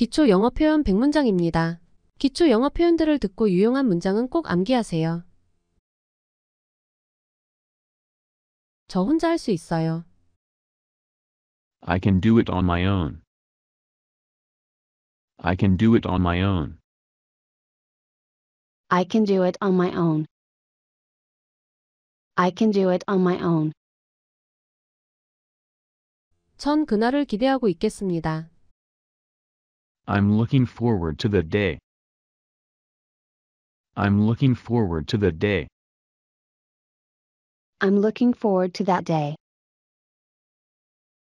기초 영어 표현 100문장입니다. 기초 영어 표현들을 듣고 유용한 문장은 꼭 암기하세요. 저 혼자 할 수 있어요. I can do it on my own. I can do it on my own. I can do it on my own. I can do it on my own. 전 그날을 기대하고 있겠습니다. I'm looking forward to the day. I'm looking forward to the day. I'm looking forward to that day.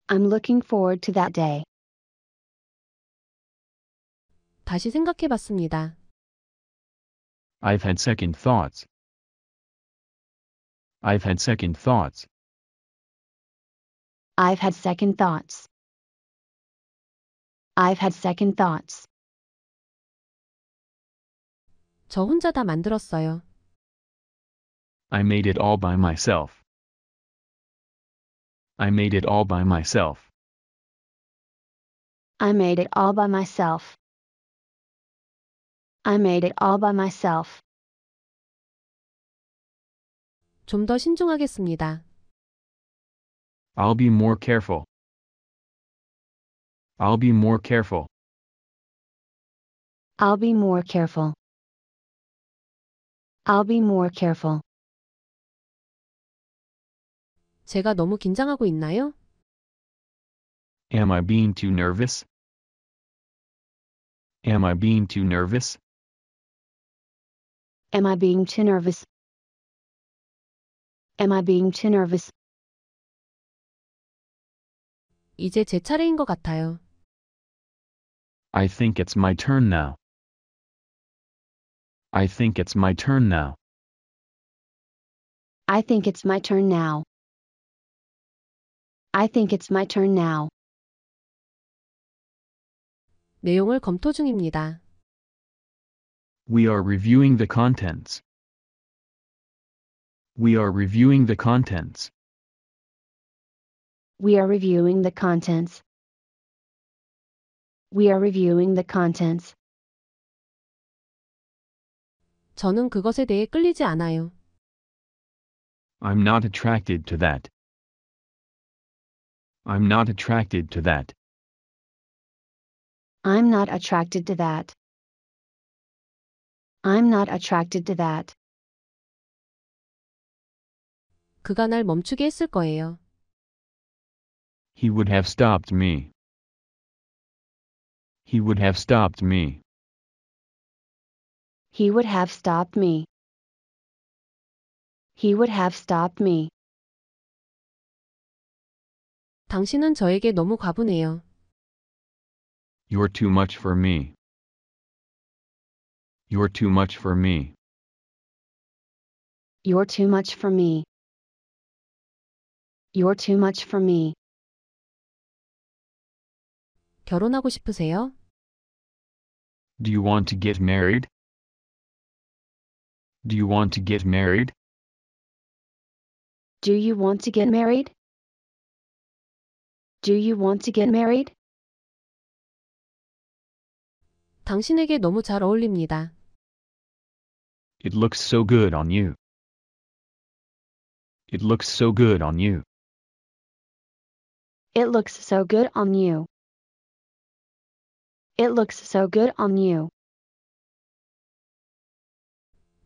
I'm looking forward to that day. 다시 생각해 봤습니다. I've had second thoughts. I've had second thoughts. I've had second thoughts. I've had second thoughts. 저 혼자 다 만들었어요. I made it all by myself. I made it all by myself. I made it all by myself. I made it all by myself. 좀 더 신중하겠습니다. I'll be more careful. I'll be more careful. I'll be more careful. I'll be more careful. 제가 너무 긴장하고 있나요? Am I being too nervous? Am I being too nervous? Am I being too nervous? Am I being too nervous? 이제 제 차례인 것 같아요. I think it's my turn now. I think it's my turn now. I think it's my turn now. I think it's my turn now. 내용을 검토 중입니다. We are reviewing the contents. We are reviewing the contents. We are reviewing the contents we are reviewing the contents. 저는 그것에 대해 끌리지 않아요. I'm not attracted to that. I'm not attracted to that. I'm not attracted to that. I'm not attracted to that. 그가 날 멈추게 했을 거예요. He would have stopped me. He would have stopped me. He would have stopped me. He would have stopped me. 당신은 저에게 너무 과분해요. You're too much for me. You're too much for me. You're too much for me. You're too much for me. 결혼하고 싶으세요? Do you want to get married? Do you want to get married? Do you want to get married? Do you want to get married? 당신에게 너무 잘 어울립니다. It looks so good on you. It looks so good on you. It looks so good on you. It looks so good on you.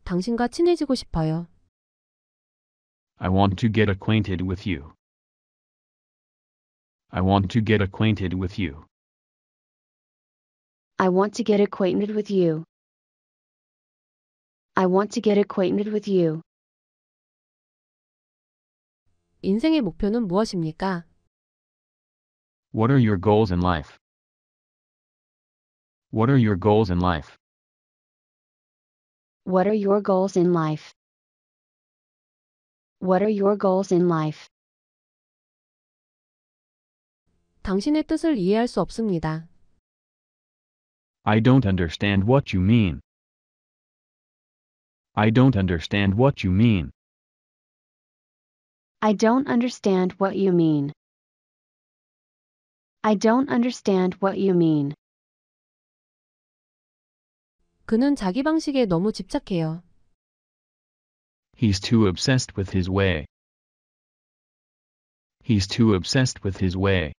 당신과 친해지고 싶어요. I want to get acquainted with you. I want to get acquainted with you. I want to get acquainted with you. I want to get acquainted with you. 인생의 목표는 무엇입니까? What are your goals in life? What are your goals in life? What are your goals in life? What are your goals in life? 당신의 뜻을 이해할 수 없습니다. I don't understand what you mean. I don't understand what you mean. I don't understand what you mean. I don't understand what you mean. 그는 자기 방식에 너무 집착해요. He's too obsessed with his way. He's too obsessed with his way.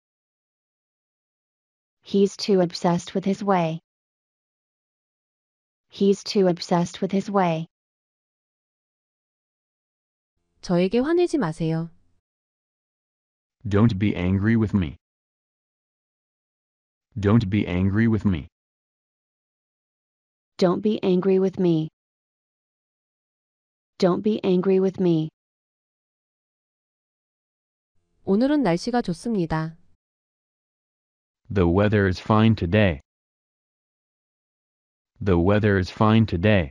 He's too obsessed with his way. He's too obsessed with his way. 저에게 화내지 마세요. Don't be angry with me. Don't be angry with me. Don't be angry with me. Don't be angry with me. 오늘은 날씨가 좋습니다. The weather is fine today. The weather is fine today.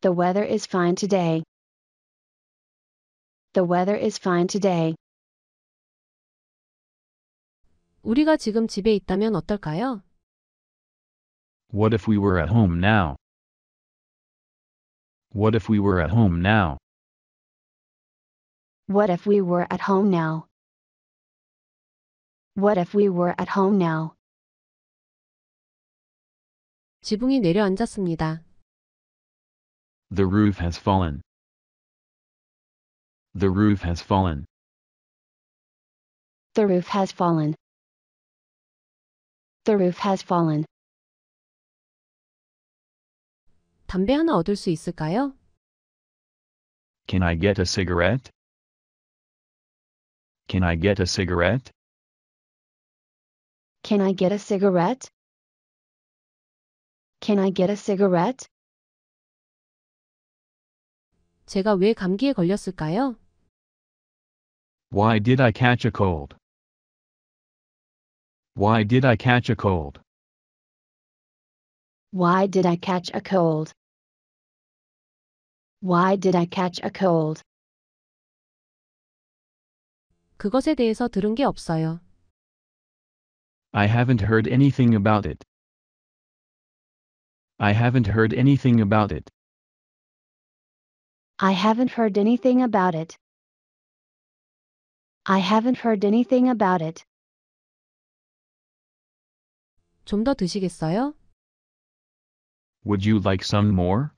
The weather is fine today. The weather is fine today. 우리가 지금 집에 있다면 어떨까요? What if we were at home now? What if we were at home now? What if we were at home now? What if we were at home now? 지붕이 내려앉았습니다. The roof has fallen. The roof has fallen. The roof has fallen. The roof has fallen. 담배 하나 얻을 수 있을까요? Can I get a cigarette? Can I get a cigarette? Can I get a cigarette? Can I get a cigarette? 제가 왜 감기에 걸렸을까요? Why did I catch a cold? Why did I catch a cold? Why did I catch a cold? Why did I catch a cold? 그것에 대해서 들은 게 없어요. I haven't heard anything about it. I haven't heard anything about it. I haven't heard anything about it. I haven't heard anything about it. 좀 더 드시겠어요? Would you like some more?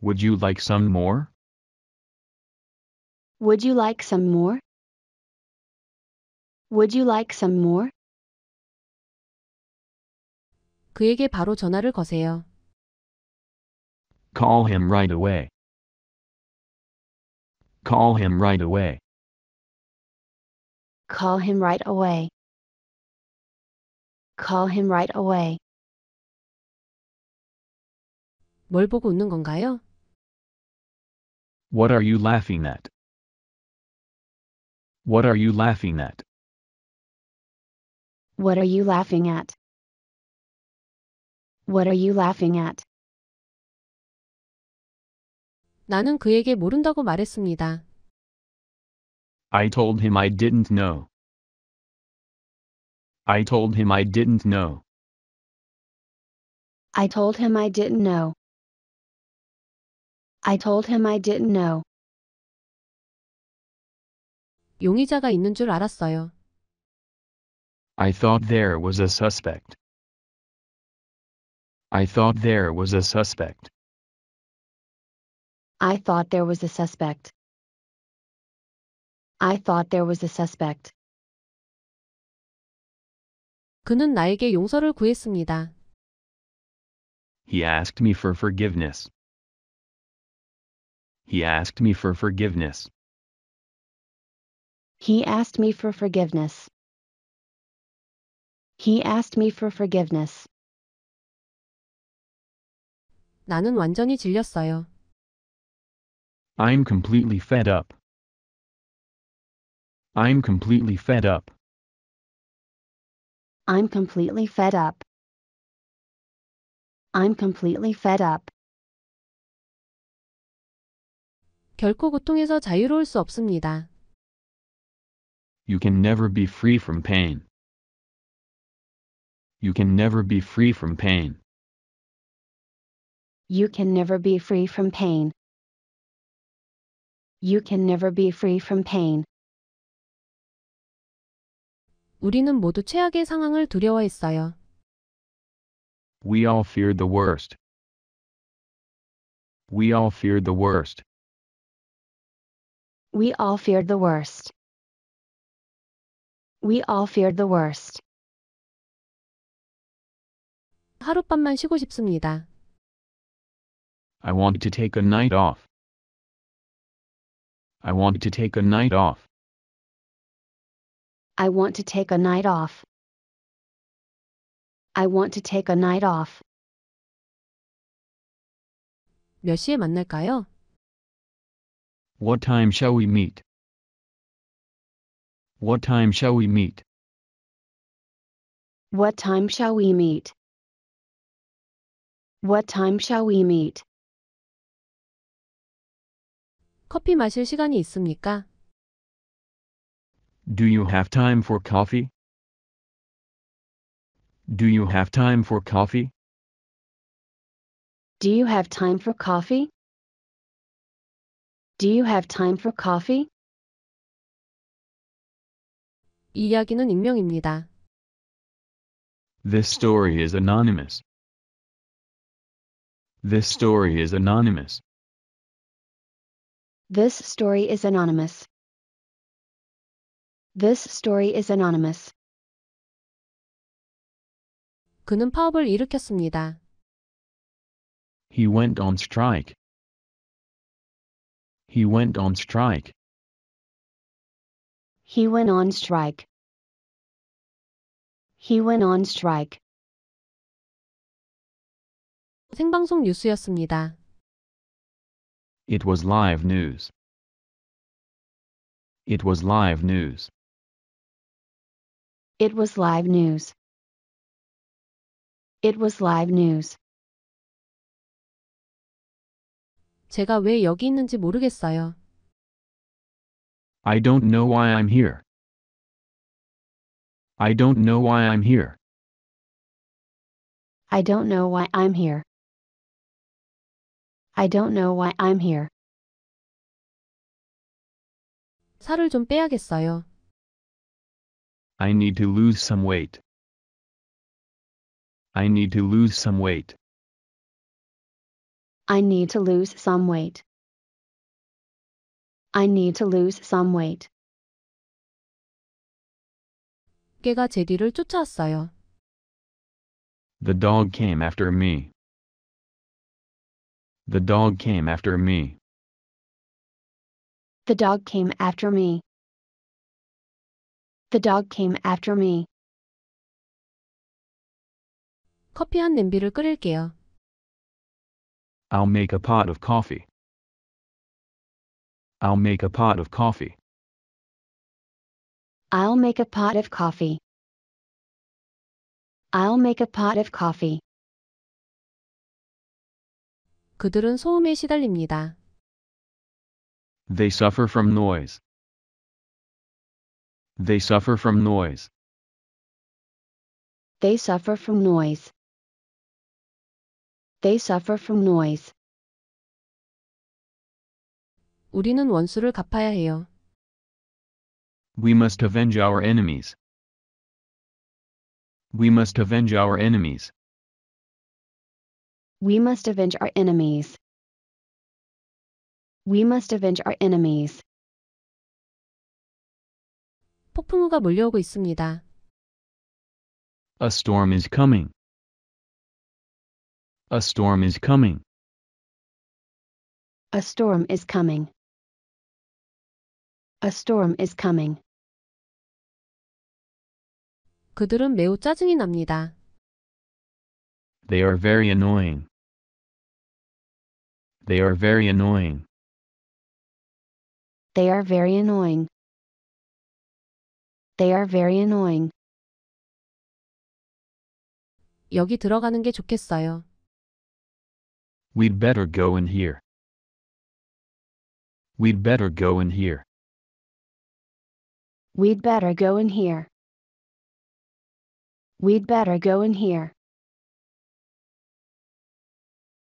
Would you like some more? Would you like some more? Would you like some more? 그에게 바로 전화를 거세요. Call him right away. Call him right away. Call him right away. Call him right away. 뭘 보고 웃는 건가요? What are you laughing at? What are you laughing at? What are you laughing at? What are you laughing at? 나는 그에게 모른다고 말했습니다. I told him I didn't know. I told him I didn't know. I told him I didn't know. I told him I didn't know. 용의자가 있는 줄 알았어요. I thought there was a suspect. I thought there was a suspect. I thought there was a suspect. I thought there was a suspect. 그는 나에게 용서를 구했습니다. He asked me for forgiveness. He asked me for forgiveness. He asked me for forgiveness. He asked me for forgiveness. 나는 완전히 질렸어요. I'm completely fed up. I'm completely fed up. I'm completely fed up. I'm completely fed up. 결코 고통에서 자유로울 수 없습니다. You can never be free from pain. You can never be free from pain. You can never be free from pain. You can never be free from pain. 우리는 모두 최악의 상황을 두려워했어요. We all feared the worst. We all feared the worst. We all feared the worst. We all feared the worst. 하룻밤만 쉬고 싶습니다. I want to take a night off. I want to take a night off. I want to take a night off. I want to take a night off. 몇 시에 만날까요? What time shall we meet? What time shall we meet? What time shall we meet? What time shall we meet? 커피 마실 시간이 있습니까? Do you have time for coffee? Do you have time for coffee? Do you have time for coffee? Do you have time for coffee? 이야기는 익명입니다. This story is anonymous. This story is anonymous. This story is anonymous. This story is anonymous. 그는 파업을 일으켰습니다. He went on strike. He went on strike. He went on strike. He went on strike. 생방송 뉴스였습니다. It was live news. It was live news. It was live news. It was live news. 제가 왜 여기 있는지 모르겠어요. I don't know why I'm here. I don't know why I'm here. I don't know why I'm here. I don't know why I'm here. 살을 좀 빼야겠어요. I need to lose some weight. I need to lose some weight. I need to lose some weight. I need to lose some weight. 개가 제 뒤를 쫓아왔어요. The dog came after me. The dog came after me. The dog came after me. The dog came after me. 커피 한 냄비를 끓일게요. I'll make a pot of coffee. I'll make a pot of coffee. I'll make a pot of coffee. I'll make a pot of coffee. 그들은 소음에 시달립니다. They suffer from noise. They suffer from noise. They suffer from noise. They suffer from noise. 우리는 원수를 갚아야 해요. We must avenge our enemies. We must avenge our enemies. We must avenge our enemies. We must avenge our enemies. 폭풍우가 몰려오고 있습니다. A storm is coming. A storm is coming. A storm is coming. A storm is coming. 그들은 매우 짜증이 납니다. They are very annoying. They are very annoying. They are very annoying. They are very annoying. 여기 들어가는 게 좋겠어요. We'd better go in here. We'd better go in here. We'd better go in here. We'd better go in here.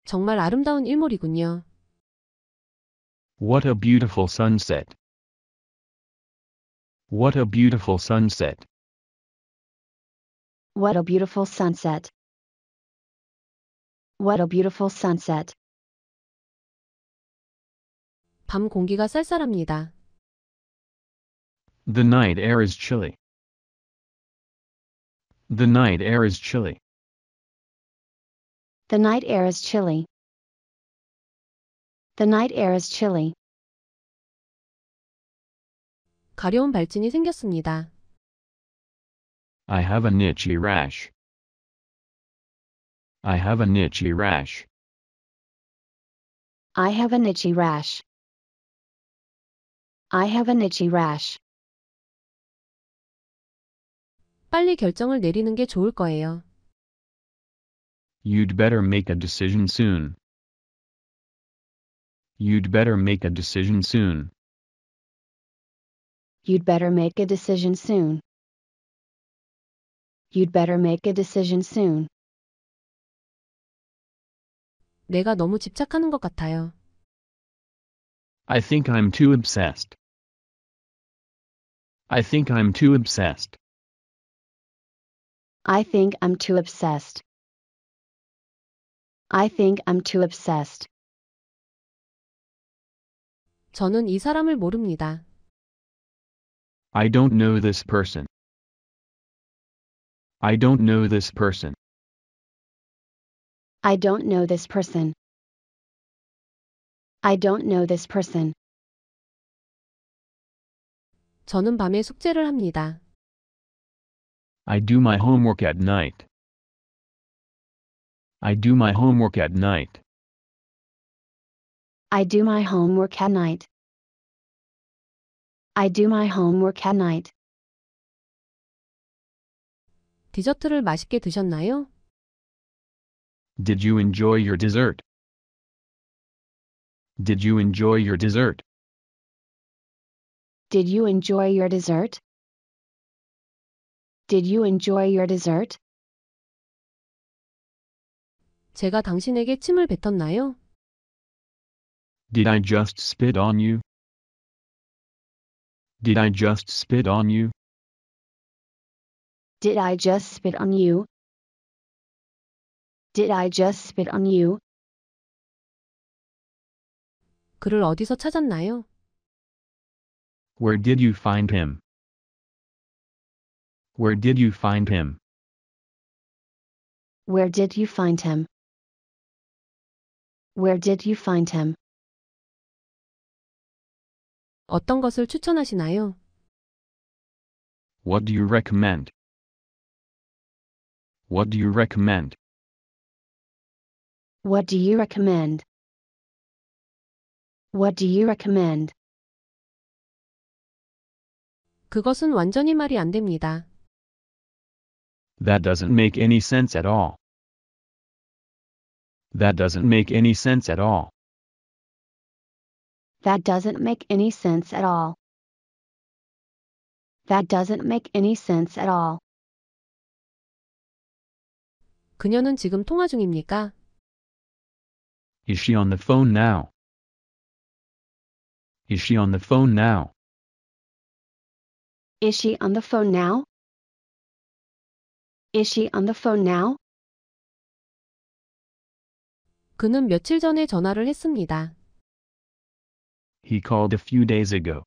정말 아름다운 일몰이군요. What a beautiful sunset. What a beautiful sunset. What a beautiful sunset. What a beautiful sunset. 밤 공기가 쌀쌀합니다. The night air is chilly. The night air is chilly. The night air is chilly. The night air is chilly. 가려운 발진이 생겼습니다. I have an itchy rash. I have an itchy rash. I have an itchy rash. I have an itchy rash. 빨리 결정을 내리는 게 좋을 거예요. You'd better make a decision soon. You'd better make a decision soon. You'd better make a decision soon. You'd better make a decision soon. 내가 너무 집착하는 것 같아요. I think I'm too obsessed. I think I'm too obsessed. I think I'm too obsessed. I think I'm too obsessed. 저는 이 사람을 모릅니다. I don't know this person. I don't know this person. I don't know this person. I don't know this person. 저는 밤에 숙제를 합니다. I do my homework at night. I do my homework at night. I do my homework at night. I do my homework at night. 디저트를 맛있게 드셨나요? Did you enjoy your dessert? Did you enjoy your dessert? Did you enjoy your dessert? Did you enjoy your dessert? 제가 당신에게 침을 뱉었나요? Did I just spit on you? Did I just spit on you? Did I just spit on you? Did I just spit on you? 그를 어디서 찾았나요? Where did you find him? Where did you find him? Where did you find him? Where did you find him? 어떤 것을 추천하시나요? What do you recommend? What do you recommend? What do you recommend? What do you recommend? 그것은 완전히 말이 안 됩니다. That doesn't make any sense at all. That doesn't make any sense at all. That doesn't make any sense at all. That doesn't make any sense at all. 그녀는 지금 통화 중입니까? Is she on the phone now? Is she on the phone now? Is she on the phone now? Is she on the phone now? 그는 며칠 전에 전화를 했습니다. He called a few days ago.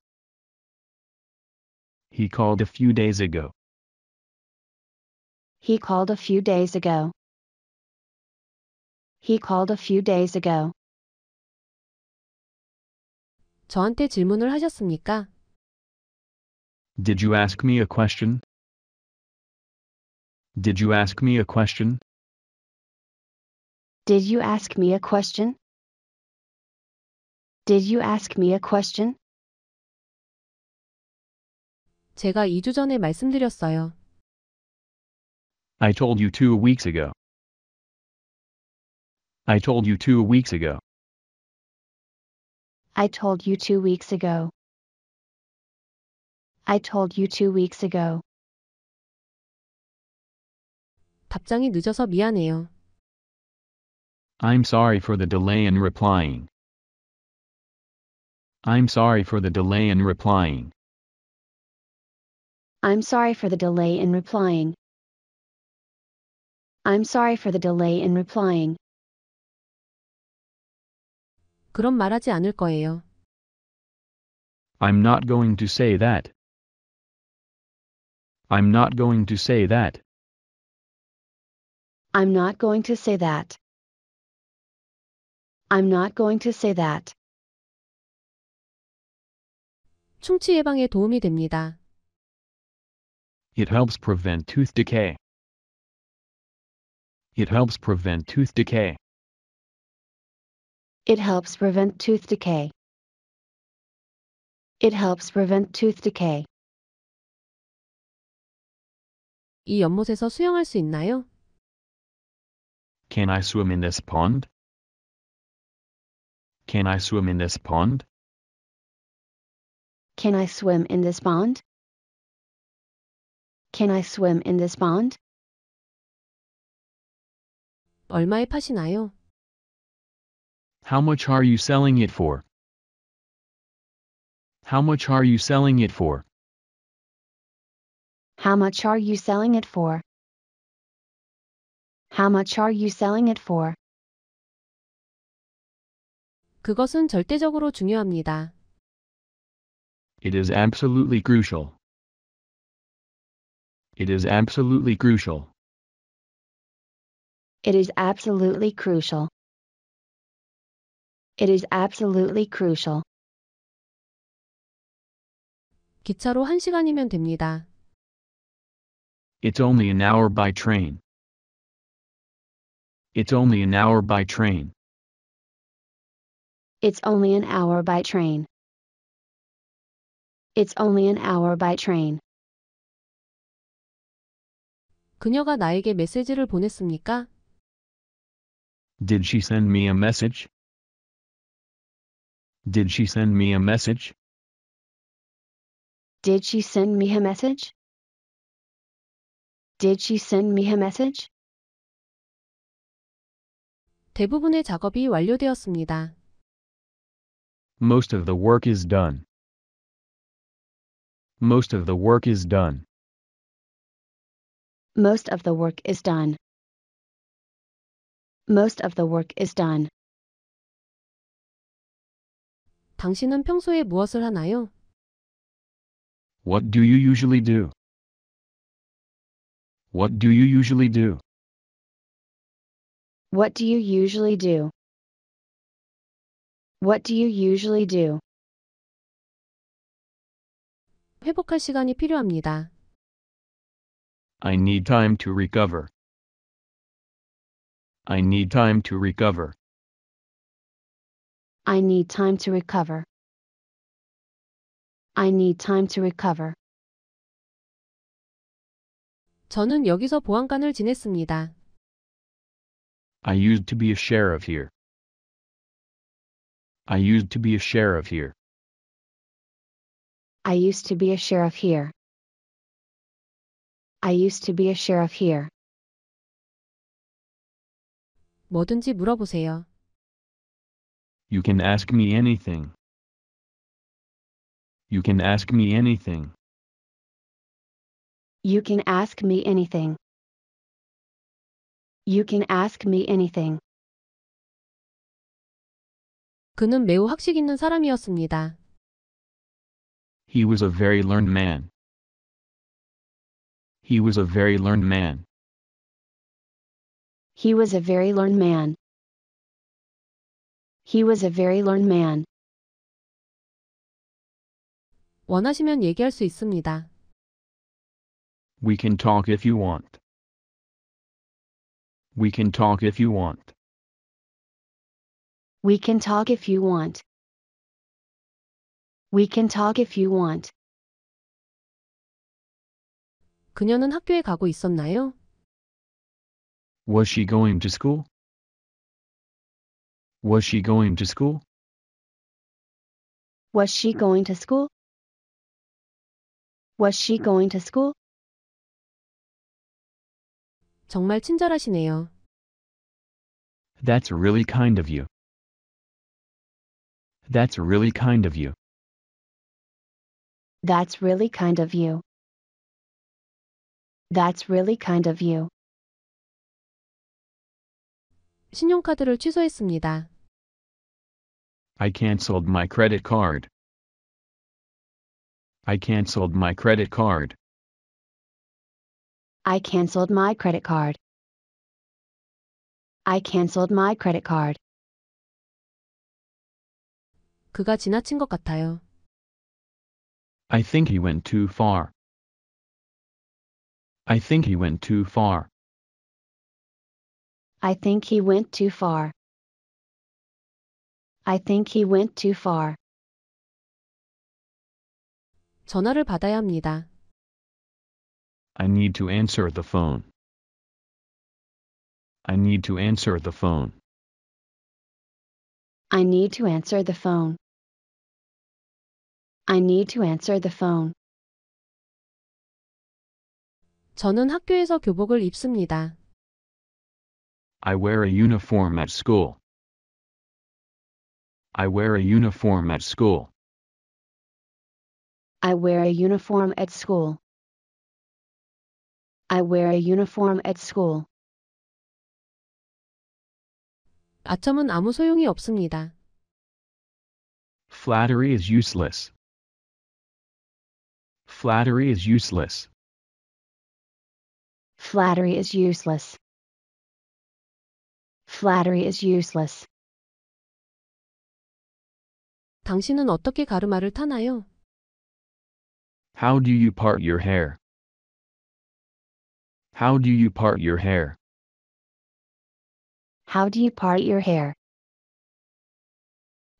He called a few days ago. He called a few days ago. He called a few days ago. 저한테 질문을 하셨습니까? Did you ask me a question? Did you ask me a question? Did you ask me a question? Did you ask me a question? 제가 2주 전에 말씀드렸어요. I told you two weeks ago. I told you two weeks ago. I told you two weeks ago. I told you two weeks ago. 답장이 늦어서 미안해요. I'm sorry for the delay in replying. I'm sorry for the delay in replying. I'm sorry for the delay in replying. I'm sorry for the delay in replying. 그런 말하지 않을 거예요. I'm not going to say that. I'm not going to say that. I'm not going to say that. I'm not going to say that. 충치 예방에 도움이 됩니다. It helps prevent tooth decay. It helps prevent tooth decay. It helps prevent tooth decay. It helps prevent tooth decay. 이 연못에서 수영할 수 있나요? Can I swim in this pond? Can I swim in this pond? Can I swim in this pond? Can I swim in this pond? 얼마에 파시나요? How much are you selling it for? How much are you selling it for? How much are you selling it for? How much are you selling it for? 그것은 절대적으로 중요합니다. It is absolutely crucial. It is absolutely crucial. It is absolutely crucial. It is absolutely crucial. 기차로 1시간이면 됩니다. It's only an hour by train. It's only an hour by train. It's only an hour by train. It's only an hour by train. 그녀가 나에게 메시지를 보냈습니까? Did she send me a message? Did she send me a message? Did she send me a message? Did she send me a message? 대부분의 작업이 완료되었습니다. Most of the work is done. Most of the work is done. Most of the work is done. Most of the work is done. 당신은 평소에 무엇을 하나요? What do you usually do? What do you usually do? What do you usually do? What do you usually do? 회복할 시간이 필요합니다. I need time to recover. I need time to recover. I need time to recover. I need time to recover. 저는 여기서 보안관을 지냈습니다. I used to be a sheriff here. I used to be a sheriff here. I used to be a sheriff here. I used to be a sheriff here. 뭐든지 물어보세요. You can ask me anything. You can ask me anything. You can ask me anything. You can ask me anything. 그는 매우 학식 있는 사람이었습니다. He was a very learned man. He was a very learned man. He was a very learned man. He was a very learned man. 원하시면 얘기할 수 있습니다. We can talk if you want. We can talk if you want. We can talk if you want. We can talk if you want. 그녀는 학교에 가고 있었나요? Was she going to school? Was she going to school? Was she going to school? Was she going to school? 정말 친절하시네요. That's really kind of you. That's really kind of you. That's really kind of you. That's really kind of you. 신용카드를 취소했습니다. I cancelled my credit card. I cancelled my credit card. I cancelled my credit card. I cancelled my credit card. 그가 지나친 것 같아요. I think he went too far. I think he went too far. I think he went too far. I think he went too far. 전화를 받아야 합니다. I need to answer the phone. I need to answer the phone. I need to answer the phone. I need to answer the phone. 저는 학교에서 교복을 입습니다. I wear a uniform at school. I wear a uniform at school. I wear a uniform at school. I wear a uniform at school. 아첨은 아무 소용이 없습니다. Flattery is useless. Flattery is useless. Flattery is useless. Flattery is useless. 당신은 어떻게 가르마를 타나요? How do you part your hair? How do you part your hair? How do you part your hair?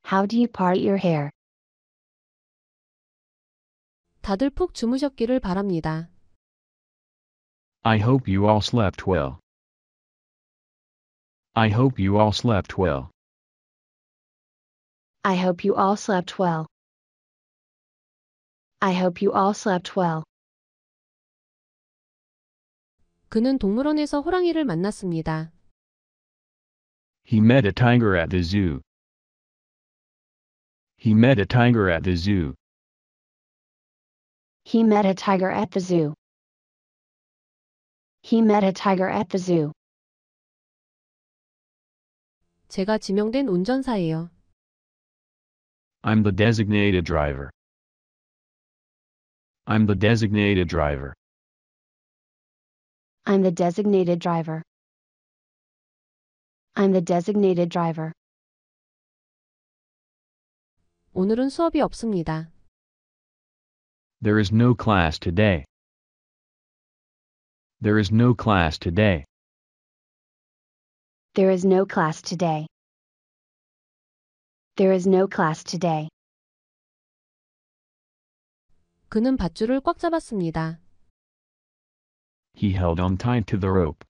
How do you part your hair? 다들 푹 주무셨기를 바랍니다. I hope you all slept well. I hope you all slept well. I hope you all slept well. I hope you all slept well. 그는 동물원에서 호랑이를 만났습니다. He met a tiger at the zoo. He met a tiger at the zoo. He met a tiger at the zoo. He met a tiger at the zoo. 제가 지명된 운전사예요. I'm the designated driver. I'm the designated driver. I'm the designated driver. I'm the designated driver. 오늘은 수업이 없습니다. There is no class today. There is no class today. There is no class today. There is no class today. 그는 밧줄을 꽉 잡았습니다. He held on tight to the rope.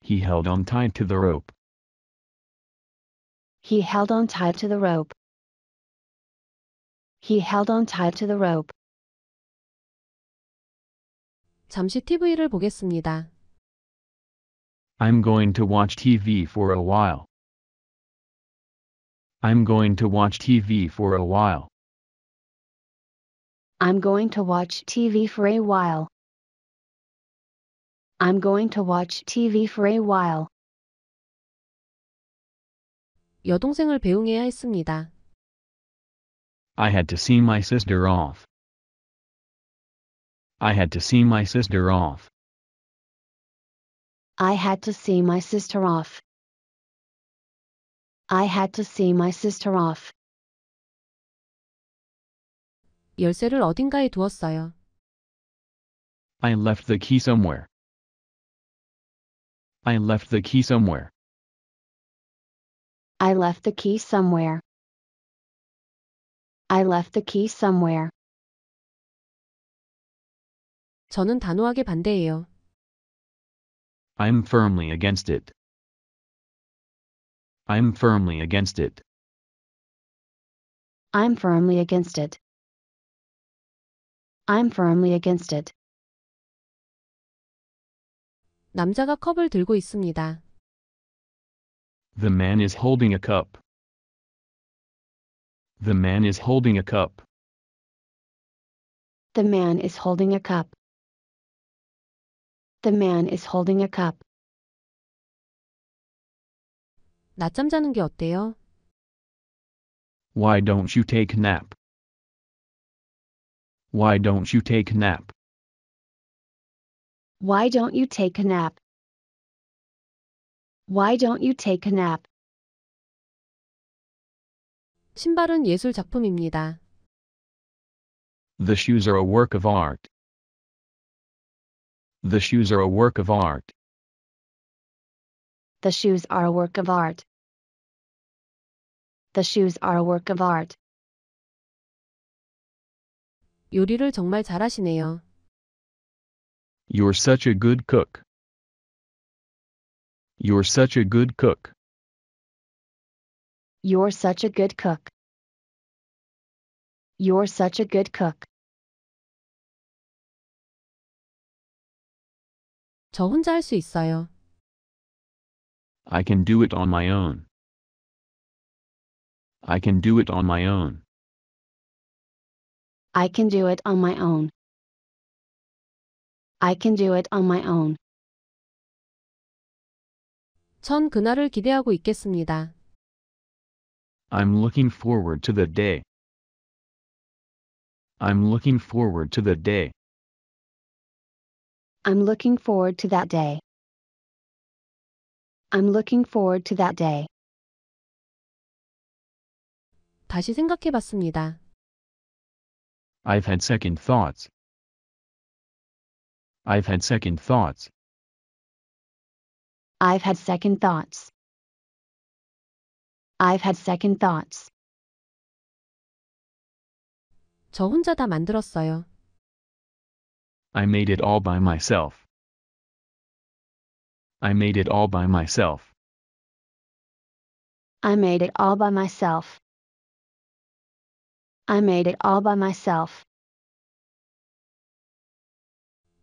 He held on tight to the rope. He held on tight to the rope. He held on tight to the rope. 잠시 TV를 보겠습니다. I'm going to watch TV for a while. I'm going to watch TV for a while. I'm going to watch TV for a while. I'm going to watch TV for a while. 여동생을 배웅해야 했습니다. I had to see my sister off. I had to see my sister off. I had to see my sister off. I had to see my sister off. 열쇠를 어딘가에 두었어요. I left the key somewhere. I left the key somewhere. I left the key somewhere. I left the key somewhere. 저는 단호하게 반대해요. I'm firmly against it. I'm firmly against it. I'm firmly against it. I'm firmly against it. 남자가 컵을 들고 있습니다. The man is holding a cup. The man is holding a cup. The man is holding a cup. The man is holding a cup. 낮잠 자는 게 어때요? Why don't you take a nap? Why don't you take a nap? Why don't you take a nap? Why don't you take a nap? 신발은 예술 작품입니다. The shoes are a work of art. The shoes are a work of art. The shoes are a work of art. The shoes are a work of art. 요리를 정말 잘하시네요. You're such a good cook. You're such a good cook. You're such a good cook. You're such a good cook. 저 혼자 할 있어요. I can do it on my own. I can do it on my own. I can do it on my own. I can do it on my own. 전 그날을 기대하고 있겠습니다. I'm looking forward to the day. I'm looking forward to the day. I'm looking forward to that day. I'm looking forward to that day. 다시 생각해 봤습니다. I've had second thoughts. I've had second thoughts. I've had second thoughts. I've had second thoughts. 저 혼자 다 만들었어요. I made it all by myself. I made it all by myself. I made it all by myself. I made it all by myself.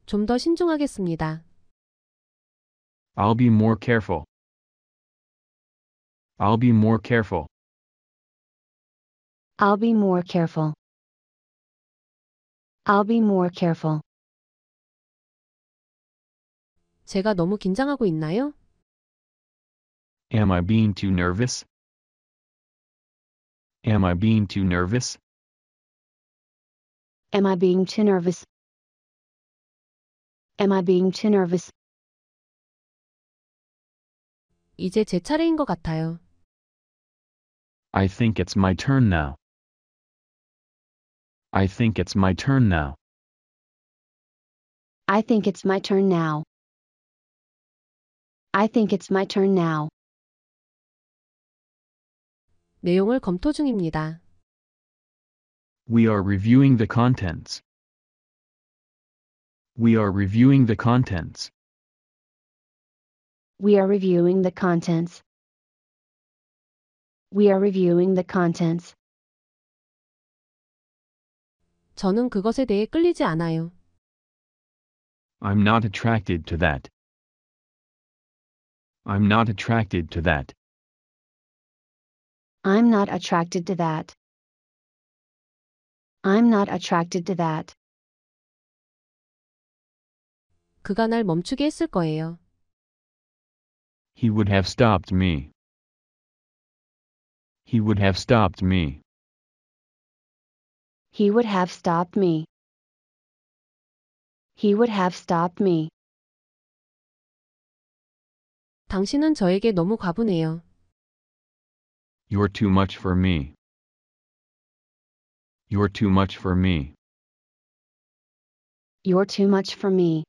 좀 더 신중하겠습니다. I'll be more careful. I'll be more careful. I'll be more careful. I'll be more careful. 제가 너무 긴장하고 있나요? Am I being too nervous? Am I being too nervous? Am I being too nervous? Am I being too nervous? 이제 제 차례인 것 같아요. I think it's my turn now. I think it's my turn now. I think it's my turn now. I think it's my turn now. 내용을 검토 중입니다. We are reviewing the contents. We are reviewing the contents. We are reviewing the contents. We are reviewing the contents. 저는 그것에 대해 끌리지 않아요. I'm not attracted to that. I'm not attracted to that. I'm not attracted to that. I'm not attracted to that. 그가 날 멈추게 했을 거예요. He would have stopped me. He would have stopped me. He would have stopped me. He would have stopped me. 당신은 저에게 너무 과분해요. You're too much for me. You're too much for me. You're too much for me.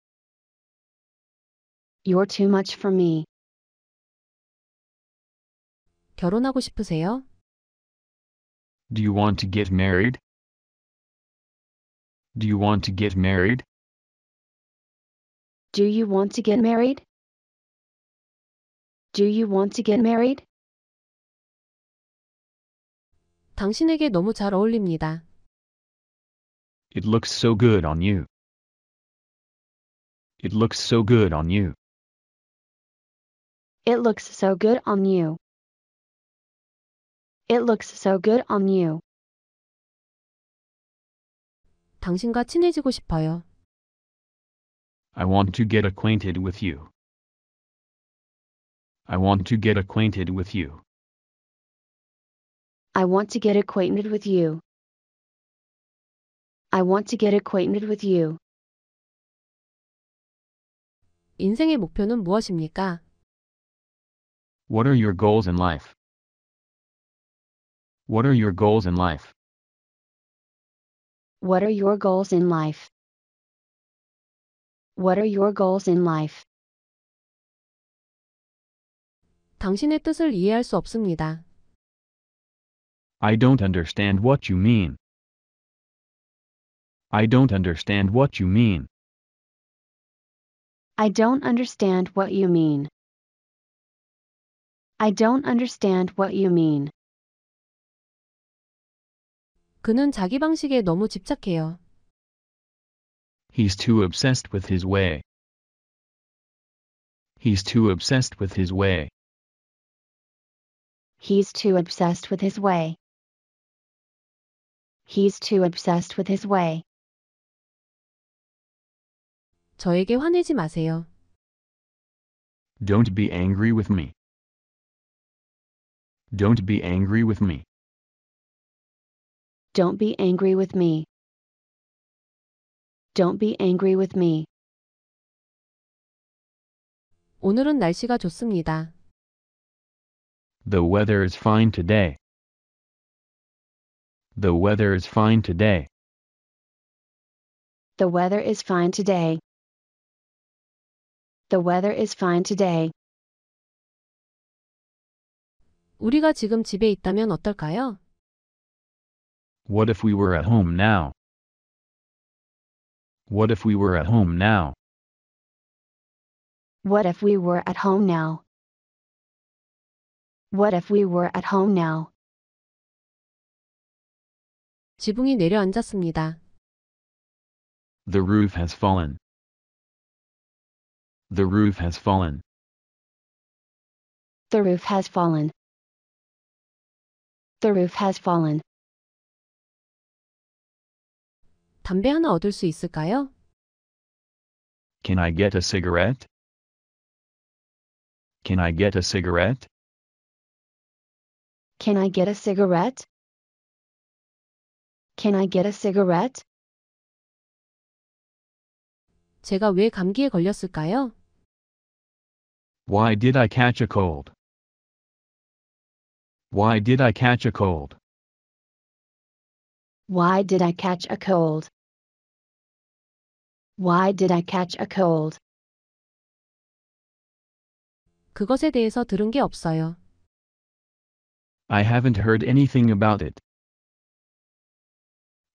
You're too much for me. 결혼하고 싶으세요? Do you want to get married? Do you want to get married? Do you want to get married? Do you want to get married? 당신에게 너무 잘 어울립니다. It looks so good on you. It looks so good on you. It looks so good on you. It looks so good on you. 당신과 친해지고 싶어요. I want to get acquainted with you. I want to get acquainted with you. I want to get acquainted with you. I want to get acquainted with you. 인생의 목표는 무엇입니까? What are your goals in life? What are your goals in life? What are your goals in life? What are your goals in life? 당신의 뜻을 이해할 수 없습니다. I don't understand what you mean. I don't understand what you mean. I don't understand what you mean. I don't understand what you mean. 그는 자기 방식에 너무 집착해요. He's too obsessed with his way. He's too obsessed with his way. He's too obsessed with his way. He's too obsessed with his way. 저에게 화내지 마세요. Don't be angry with me. Don't be angry with me. Don't be angry with me. Don't be angry with me. 오늘은 날씨가 좋습니다. The weather is fine today. The weather is fine today. The weather is fine today. The weather is fine today. 우리가 지금 집에 있다면 어떨까요? What if we were at home now? What if we were at home now? What if we were at home now? What if we were at home now? 지붕이 내려앉았습니다. The roof has fallen. The roof has fallen. The roof has fallen. The roof has fallen. 담배 하나 얻을 수 있을까요? Can I get a cigarette? Can I get a cigarette? Can I get a cigarette? Can I get a cigarette? 제가 왜 감기에 걸렸을까요? Why did I catch a cold? Why did I catch a cold? Why did I catch a cold? Why did I catch a cold? 그것에 대해서 들은 게 없어요. I haven't heard anything about it.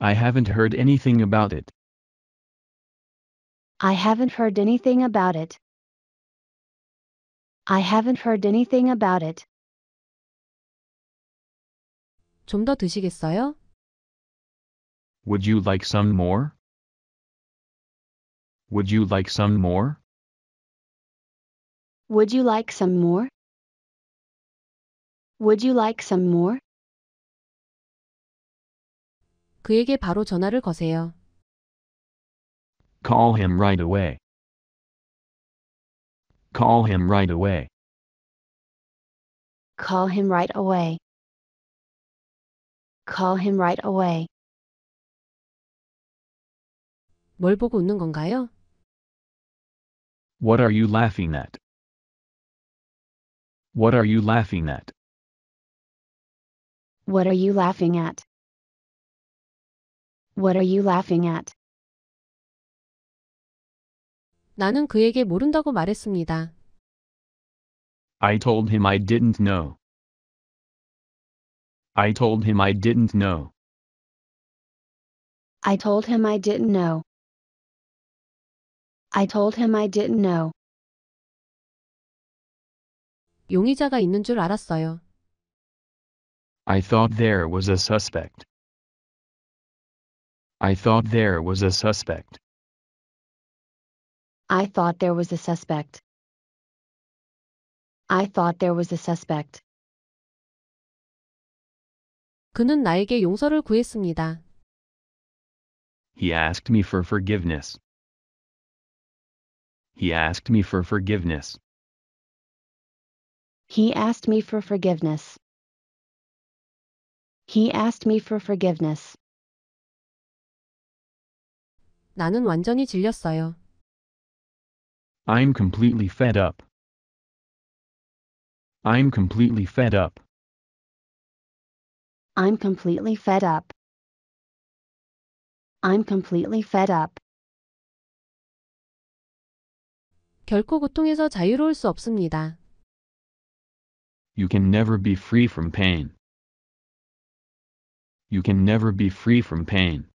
I haven't heard anything about it. I haven't heard anything about it. I haven't heard anything about it. 드시겠어요? Would you like some more? Would you like some more? Would you like some more? Would you like some more? 그에게 바로 전화를 거세요. Call him right away. Call him right away. Call him right away. Call him right away. 뭘 보고 웃는 건가요? What are you laughing at? What are you laughing at? What are you laughing at? What are you laughing at? 나는 그에게 모른다고 말했습니다. I told him I didn't know. I told him I didn't know. I told him I didn't know. I told him I didn't know. 용의자가 있는 줄 알았어요. I thought there was a suspect. I thought there was a suspect. I thought there was a suspect. I thought there was a suspect. 그는 나에게 용서를 구했습니다. He asked me for forgiveness. He asked me for forgiveness. He asked me for forgiveness. He asked me for forgiveness. 나는 완전히 질렸어요. I'm completely fed up. I'm completely fed up. I'm completely fed up. I'm completely fed up. 결코 고통에서 자유로울 수 없습니다. You can never be free from pain. You can never be free from pain.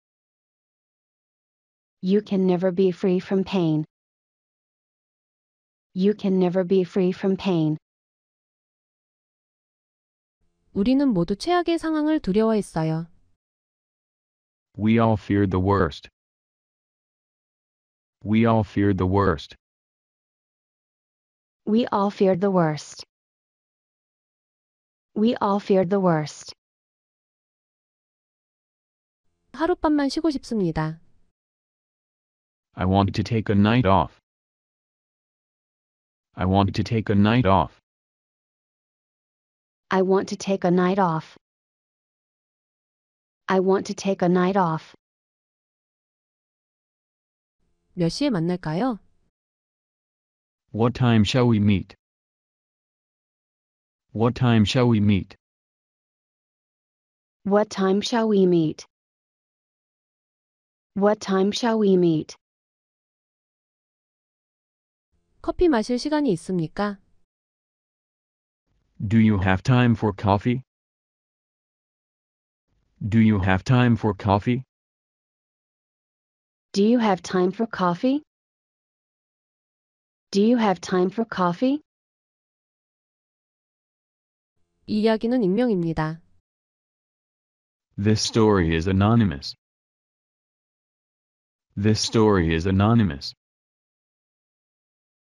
You can never be free from pain. You can never be free from pain. 우리는 모두 최악의 상황을 두려워했어요. We all feared the worst. We all feared the worst. We all feared the worst. We all feared the worst. 하룻밤만 쉬고 싶습니다. I want to take a night off. I want to take a night off. I want to take a night off. I want to take a night off. 몇 시에 만날까요? What time shall we meet? What time shall we meet? What time shall we meet? What time shall we meet? 커피 마실 시간이 있습니까? Do you have time for coffee? Do you have time for coffee? Do you have time for coffee? Do you have time for coffee? 이 이야기는 익명입니다. This story is anonymous. This story is anonymous.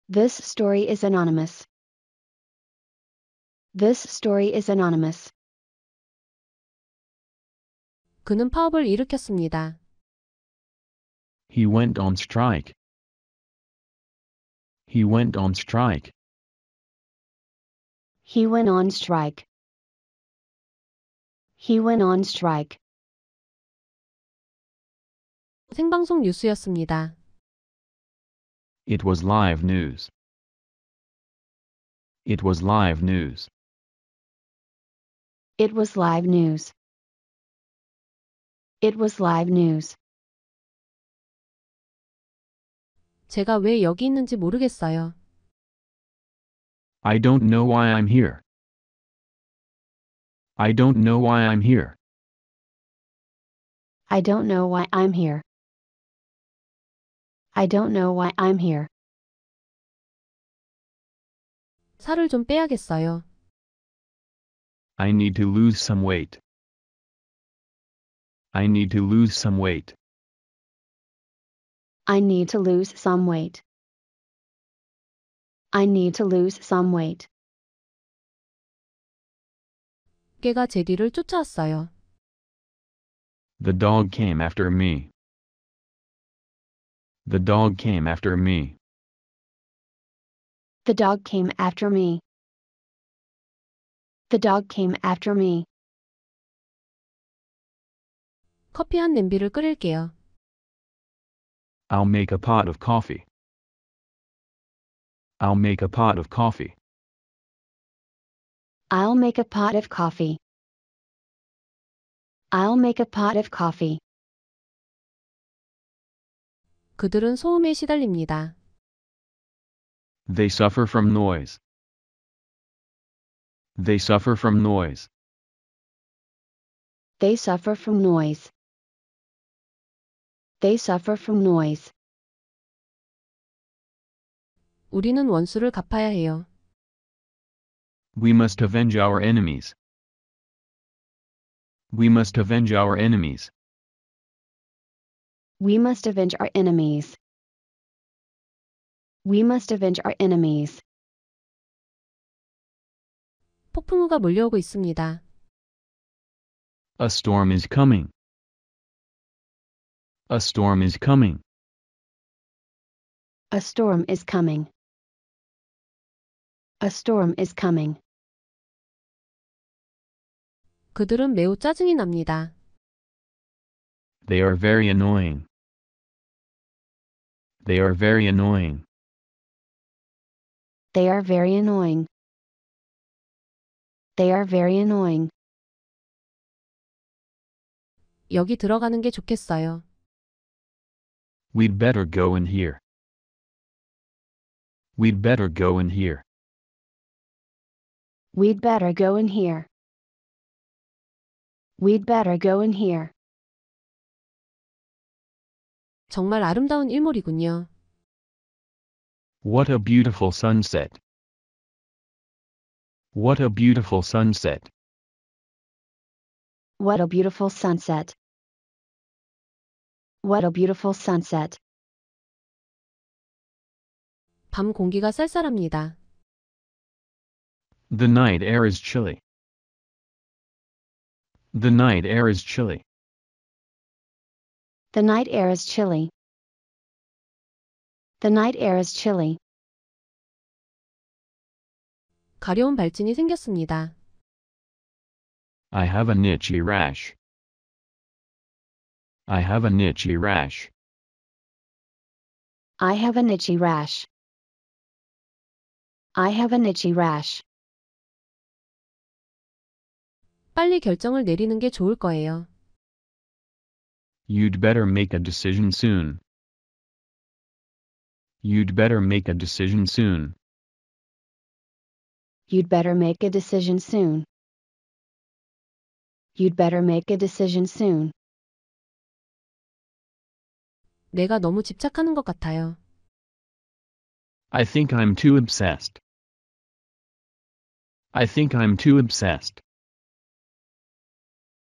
This story is anonymous. This story is anonymous. 그는 파업을 일으켰습니다. He went on strike. He went on strike. He went on strike. He went on strike. 생방송 뉴스였습니다. It was live news. It was live news. It was live news. It was live news. 제가 왜 여기 있는지 모르겠어요. I don't know why I'm here. I don't know why I'm here. I don't know why I'm here. I don't know why I'm here. 살을 좀 빼야겠어요. I need to lose some weight. I need to lose some weight. I need to lose some weight. I need to lose some weight. 제 뒤를 쫓아왔어요. The dog came after me. The dog came after me. The dog came after me. The dog came after me. 커피 한 냄비를 끓일게요. I'll make a pot of coffee. I'll make a pot of coffee. I'll make a pot of coffee. I'll make a pot of coffee. 그들은 소음에 시달립니다. They suffer from noise. They suffer from noise. They suffer from noise. They suffer from noise. 우리는 원수를 갚아야 해요. We must avenge our enemies. We must avenge our enemies. We must avenge our enemies. We must avenge our enemies. 폭풍우가 몰려오고 있습니다. A storm is coming. A storm is coming. A storm is coming. A storm is coming. 그들은 매우 짜증이 납니다. They are very annoying. They are very annoying. They are very annoying. They are very annoying. 여기 들어가는 게 좋겠어요. We'd better go in here. We'd better go in here. We'd better go in here. We'd better go in here. 정말 아름다운 일몰이군요. What a beautiful sunset. What a beautiful sunset. What a beautiful sunset. What a beautiful sunset. 밤 공기가 쌀쌀합니다. The night air is chilly. The night air is chilly. The night air is chilly. The night air is chilly. 가려운 발진이 생겼습니다. I have a itchy rash. I have a itchy rash. I have a itchy rash. I have a itchy rash. 빨리 결정을 내리는 게 좋을 거예요. You'd better make a decision soon. You'd better make a decision soon. You'd better make a decision soon. You'd better make a decision soon. 내가 너무 집착하는 것 같아요. I think I'm too obsessed. I think I'm too obsessed.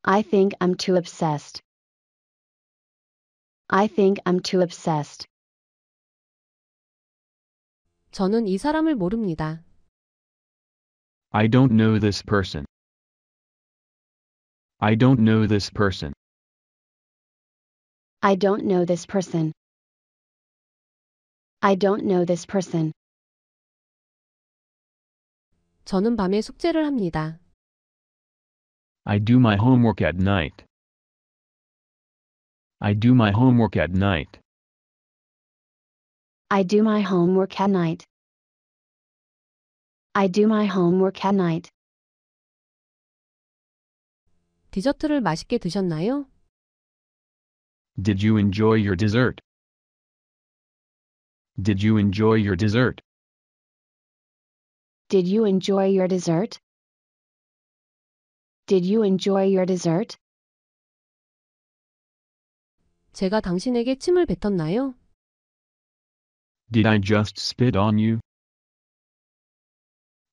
I think I'm too obsessed. I think I'm too obsessed. 저는 이 사람을 모릅니다. I don't know this person. I don't know this person. I don't know this person. I don't know this person. 저는 밤에 숙제를 합니다. I do my homework at night. I do my homework at night. I do my homework at night. I do my homework at night. 디저트를 맛있게 드셨나요? Did you enjoy your dessert? Did you enjoy your dessert? Did you enjoy your dessert? Did you enjoy your dessert? 제가 당신에게 침을 뱉었나요? Did I just spit on you?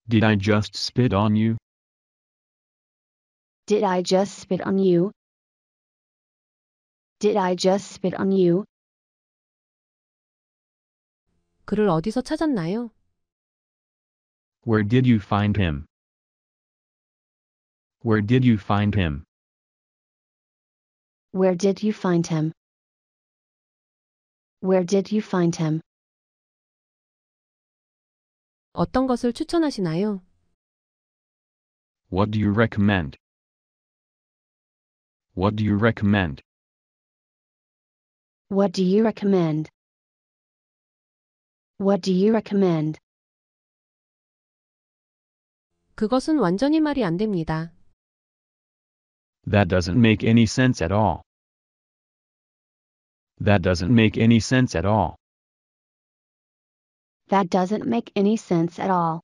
Did I just spit on you? Did I just spit on you? Did I just spit on you? 그를 어디서 찾았나요? Where did you find him? Where did you find him? Where did you find him? Where did you find him? 어떤 것을 추천하시나요? What do you recommend? What do you recommend? What do you recommend? What do you recommend? 그것은 완전히 말이 안 됩니다. That doesn't make any sense at all. That doesn't make any sense at all. That doesn't make any sense at all.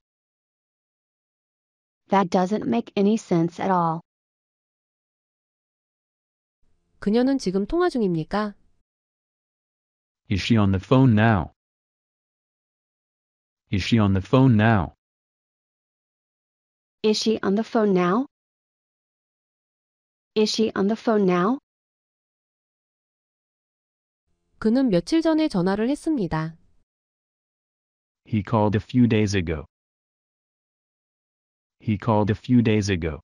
That doesn't make any sense at all. 그녀는 지금 통화 중입니까? Is she on the phone now? Is she on the phone now? Is she on the phone now? Is she on the phone now? 그는 며칠 전에 전화를 했습니다. He called a few days ago. He called a few days ago.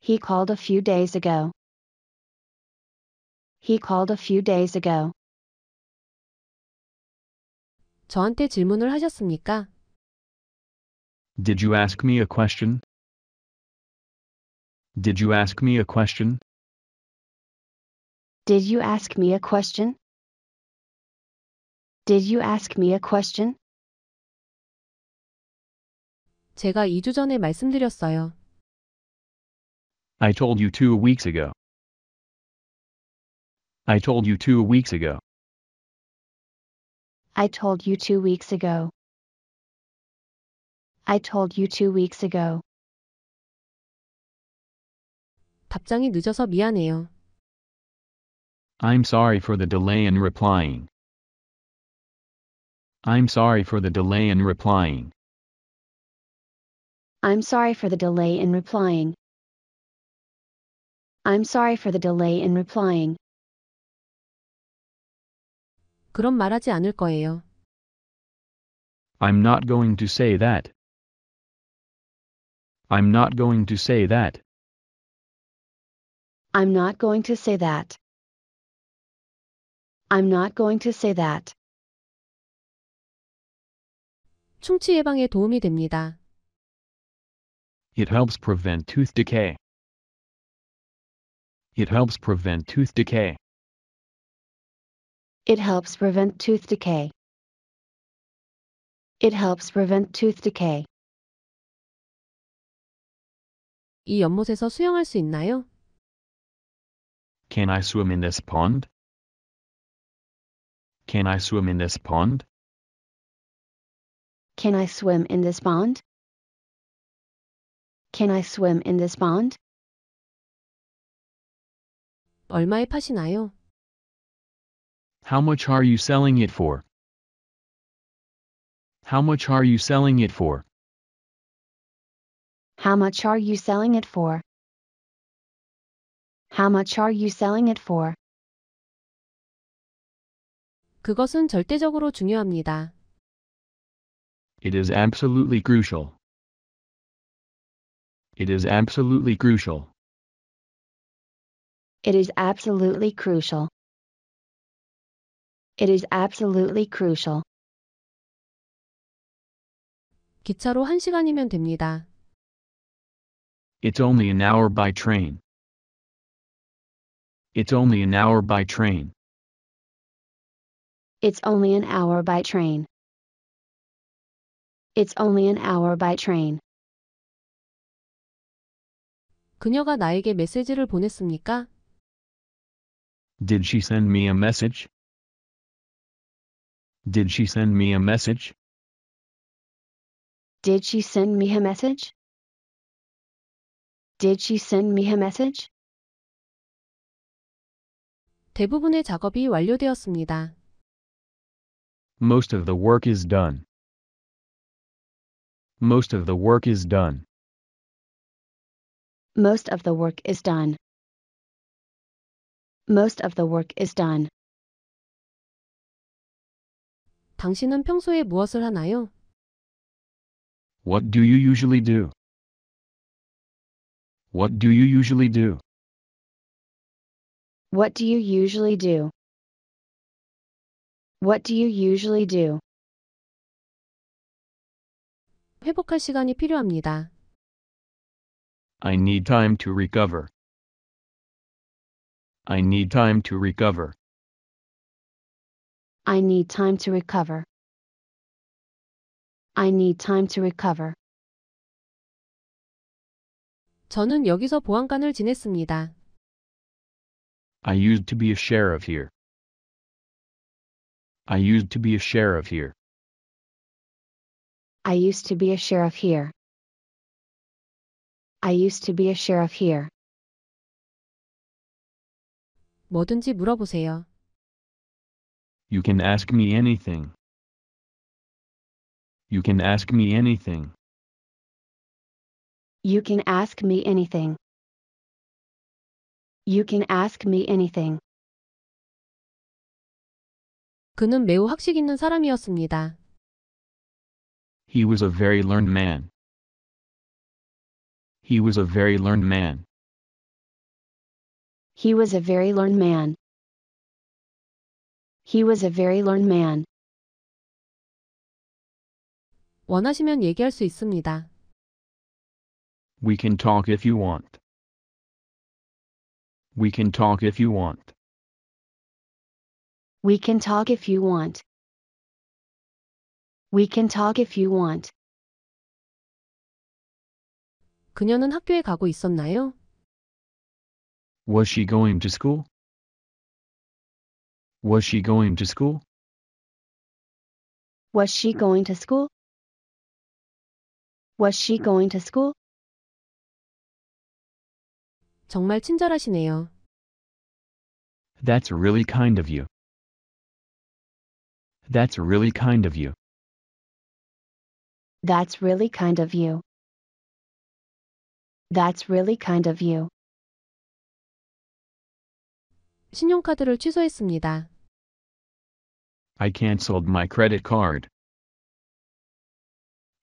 He called a few days ago. He called a few days ago. 저한테 질문을 하셨습니까? Did you ask me a question? Did you ask me a question? Did you ask me a question? Did you ask me a question? 제가 2주 전에 말씀드렸어요. I told you two weeks ago. I told you two weeks ago. I told you two weeks ago. I told you two weeks ago. 답장이 늦어서 미안해요. I'm sorry for the delay in replying. I'm sorry for the delay in replying. I'm sorry for the delay in replying. I'm sorry for the delay in replying. 말하지 말하지 않을 거예요. I'm not going to say that. I'm not going to say that. I'm not going to say that. I'm not going to say that. 충치 예방에 도움이 됩니다. It helps prevent tooth decay. It helps prevent tooth decay. It helps prevent tooth decay. It helps prevent tooth decay. 이 연못에서 수영할 수 있나요? Can I swim in this pond? Can I swim in this pond? Can I swim in this pond? Can I swim in this pond? 얼마에 파시나요? How much are you selling it for? How much are you selling it for? How much are you selling it for? How much are you selling it for? 그것은 절대적으로 중요합니다. It is absolutely crucial. It is absolutely crucial. It is absolutely crucial. It is absolutely crucial. 기차로 됩니다. It's only an hour by train. It's only an hour by train. It's only an hour by train. It's only an hour by train. 그녀가 나에게 메시지를 보냈습니까? Did she send me a message? Did she send me a message? Did she send me a message? Did she send me a message? 대부분의 작업이 완료되었습니다. Most of the work is done. Most of the work is done. Most of the work is done. Most of the work is done. 당신은 평소에 무엇을 하나요? What do you usually do? What do you usually do? What do you usually do? What do you usually do? 회복할 시간이 필요합니다. I need time to recover. I need time to recover. I need time to recover. I need time to recover. 저는 여기서 보안관을 지냈습니다. I used to be a sheriff here. I used to be a sheriff here. I used to be a sheriff here. I used to be a sheriff here. 뭐든지 물어보세요. You can ask me anything. You can ask me anything. You can ask me anything. You can ask me anything. 그는 매우 학식 있는 사람이었습니다. He was a very learned man. He was a very learned man. He was a very learned man. He was a very learned man. 원하시면 얘기할 수 있습니다. We can talk if you want. We can talk if you want. We can talk if you want. We can talk if you want. 그녀는 학교에 가고 있었나요? Was she going to school? Was she going to school? Was she going to school? Was she going to school? 정말 친절하시네요. That's really kind of you. That's really kind of you. That's really kind of you. That's really kind of you. 신용카드를 취소했습니다. I cancelled my credit card.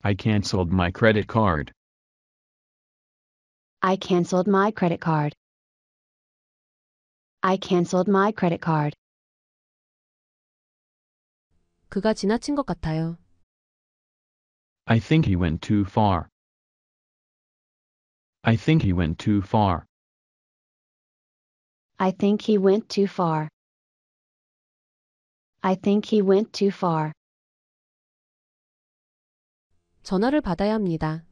I cancelled my credit card. I cancelled my credit card. I cancelled my credit card. 그가 지나친 것 같아요. I think he went too far. I think he went too far. I think he went too far. I think he went too far. 전화를 받아야 합니다.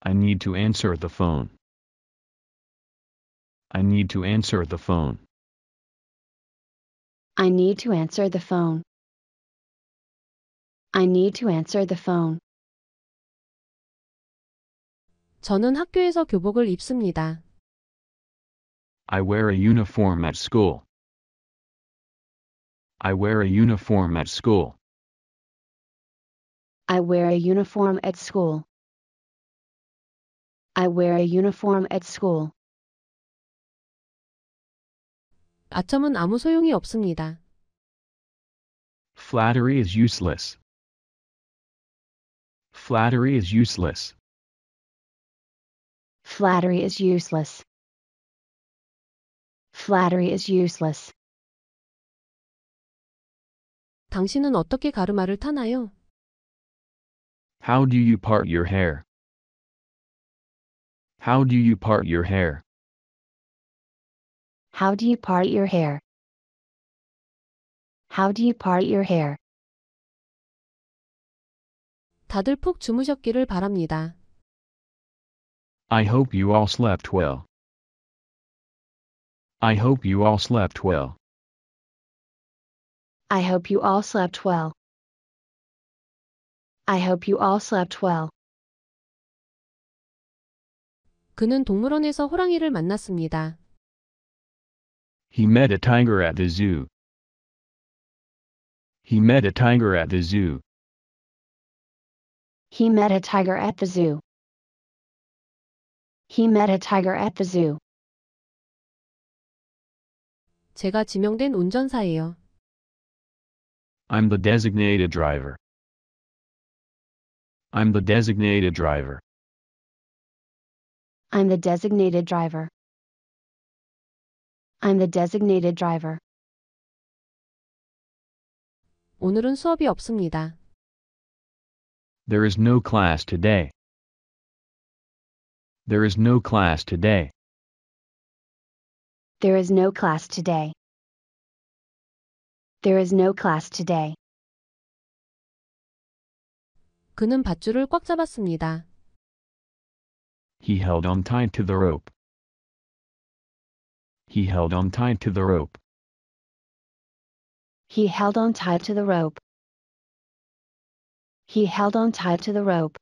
I need to answer the phone. I need to answer the phone. I need to answer the phone. I need to answer the phone. 저는 학교에서 교복을 입습니다. I wear a uniform at school. I wear a uniform at school. I wear a uniform at school. I wear a uniform at school. 아첨은 아무 소용이 없습니다. Flattery is useless. Flattery is useless. Flattery is useless. Flattery is useless. 당신은 어떻게 가르마를 타나요? How do you part your hair? How do you part your hair? How do you part your hair? How do you part your hair? 다들 푹 주무셨기를 바랍니다. I hope you all slept well. I hope you all slept well. I hope you all slept well. I hope you all slept well. 그는 동물원에서 호랑이를 만났습니다. He met a tiger at the zoo. He met a tiger at the zoo. He met a tiger at the zoo. He met a tiger at the zoo. 제가 지명된 운전사예요. I'm the designated driver. I'm the designated driver. I'm the designated driver. I'm the designated driver. 오늘은 수업이 없습니다. There is no class today. There is no class today. There is no class today. There is no class today. 그는 밧줄을 꽉 잡았습니다. He held on tight to the rope. He held on tight to the rope. He held on tight to the rope. He held on tight to the rope.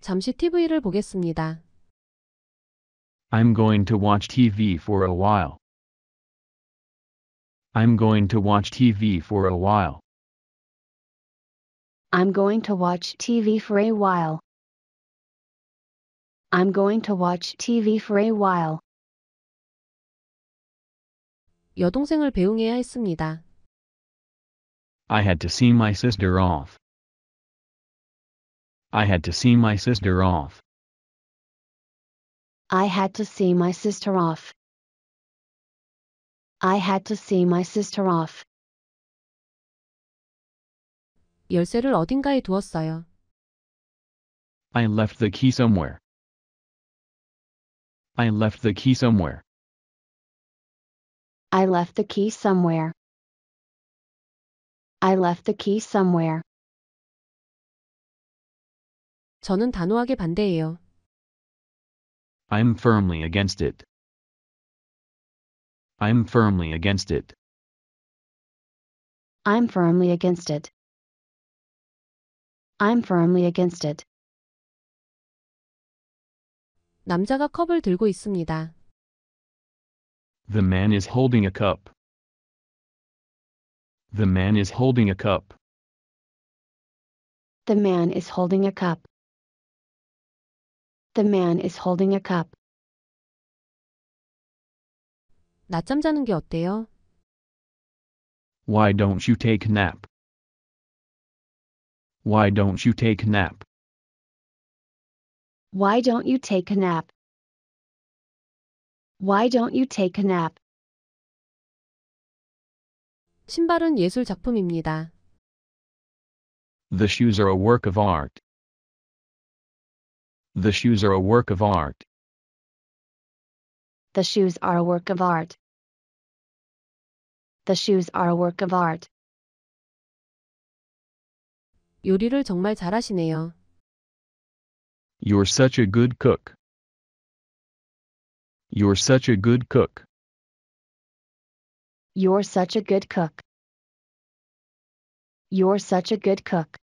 잠시 TV를 보겠습니다. I'm going to watch TV for a while. I'm going to watch TV for a while. I'm going to watch TV for a while. I'm going to watch TV for a while. 여동생을 배웅해야 했습니다. I had to see my sister off. I had to see my sister off. I had to see my sister off. I had to see my sister off. 열쇠를 어딘가에 두었어요. I left the key somewhere. I left the key somewhere. I left the key somewhere. I left the key somewhere. 저는 단호하게 반대해요. I'm firmly against it. I'm firmly against it. I'm firmly against it. I'm firmly against it. 남자가 컵을 들고 있습니다. The man is holding a cup. The man is holding a cup. The man is holding a cup. The man is holding a cup. 낮잠 자는 게 어때요? Why don't you take nap? Why don't you take nap? Why don't you take a nap? Why don't you take a nap? 신발은 예술 작품입니다. The shoes are a work of art. The shoes are a work of art. The shoes are a work of art. The shoes are a work of art. 요리를 정말 잘하시네요. You're such a good cook. You're such a good cook. You're such a good cook. You're such a good cook.